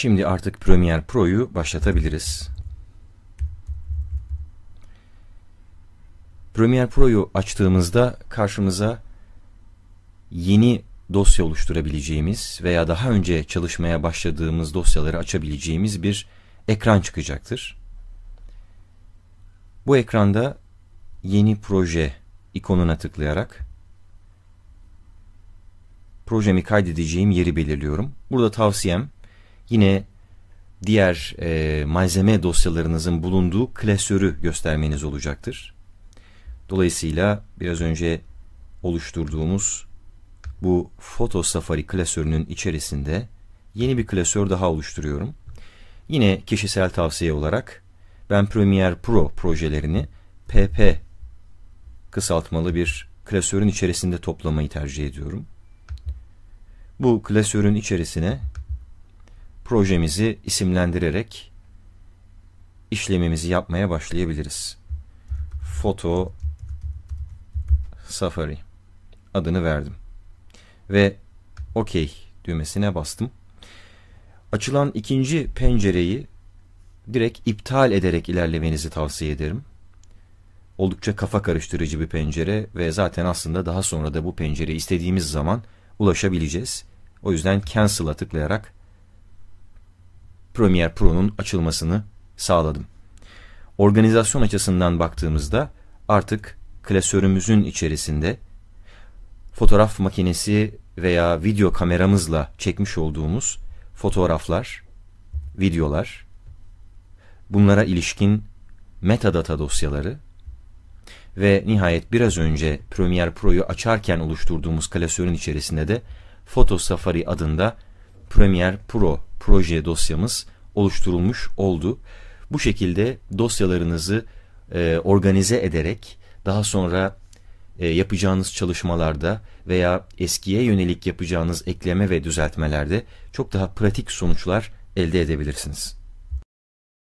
Şimdi artık Premiere Pro'yu başlatabiliriz. Premiere Pro'yu açtığımızda karşımıza yeni dosya oluşturabileceğimiz veya daha önce çalışmaya başladığımız dosyaları açabileceğimiz bir ekran çıkacaktır. Bu ekranda yeni proje ikonuna tıklayarak projemi kaydedeceğim yeri belirliyorum. Burada tavsiyem yine diğer e, malzeme dosyalarınızın bulunduğu klasörü göstermeniz olacaktır. Dolayısıyla biraz önce oluşturduğumuz bu Foto Safari klasörünün içerisinde yeni bir klasör daha oluşturuyorum. Yine kişisel tavsiye olarak ben Premiere Pro projelerini PP kısaltmalı bir klasörün içerisinde toplamayı tercih ediyorum. Bu klasörün içerisine projemizi isimlendirerek işlemimizi yapmaya başlayabiliriz. Foto Safari adını verdim. Ve OK düğmesine bastım. Açılan ikinci pencereyi direkt iptal ederek ilerlemenizi tavsiye ederim. Oldukça kafa karıştırıcı bir pencere ve zaten aslında daha sonra da bu pencereye istediğimiz zaman ulaşabileceğiz. O yüzden cancel'a tıklayarak Premiere Pro'nun açılmasını sağladım. Organizasyon açısından baktığımızda artık klasörümüzün içerisinde fotoğraf makinesi veya video kameramızla çekmiş olduğumuz fotoğraflar, videolar, bunlara ilişkin metadata dosyaları ve nihayet biraz önce Premiere Pro'yu açarken oluşturduğumuz klasörün içerisinde de Foto Safari adında Premiere Pro proje dosyamız oluşturulmuş oldu. Bu şekilde dosyalarınızı e, organize ederek daha sonra e, yapacağınız çalışmalarda veya eskiye yönelik yapacağınız ekleme ve düzeltmelerde çok daha pratik sonuçlar elde edebilirsiniz.